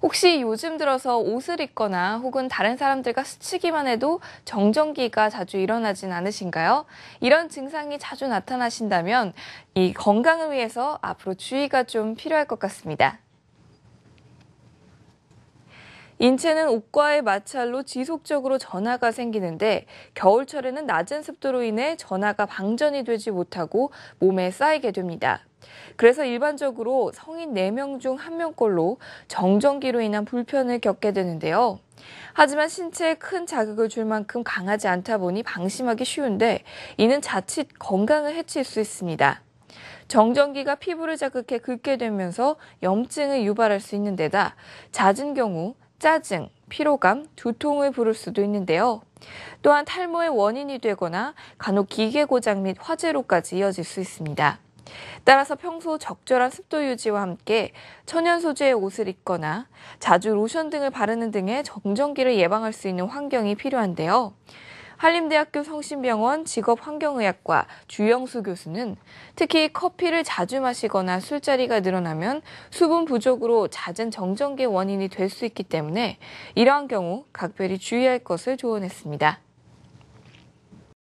혹시 요즘 들어서 옷을 입거나 혹은 다른 사람들과 스치기만 해도 정전기가 자주 일어나진 않으신가요? 이런 증상이 자주 나타나신다면 이 건강을 위해서 앞으로 주의가 좀 필요할 것 같습니다. 인체는 옷과의 마찰로 지속적으로 전화가 생기는데 겨울철에는 낮은 습도로 인해 전화가 방전이 되지 못하고 몸에 쌓이게 됩니다. 그래서 일반적으로 성인 4명 중 1명꼴로 정전기로 인한 불편을 겪게 되는데요. 하지만 신체에 큰 자극을 줄 만큼 강하지 않다 보니 방심하기 쉬운데 이는 자칫 건강을 해칠 수 있습니다. 정전기가 피부를 자극해 긁게 되면서 염증을 유발할 수 있는 데다 잦은 경우 짜증, 피로감, 두통을 부를 수도 있는데요. 또한 탈모의 원인이 되거나 간혹 기계 고장 및 화재로까지 이어질 수 있습니다. 따라서 평소 적절한 습도 유지와 함께 천연 소재의 옷을 입거나 자주 로션 등을 바르는 등의 정전기를 예방할 수 있는 환경이 필요한데요. 한림대학교 성심병원 직업환경의학과 주영수 교수는 특히 커피를 자주 마시거나 술자리가 늘어나면 수분 부족으로 잦은 정전기 원인이 될 수 있기 때문에 이러한 경우 각별히 주의할 것을 조언했습니다.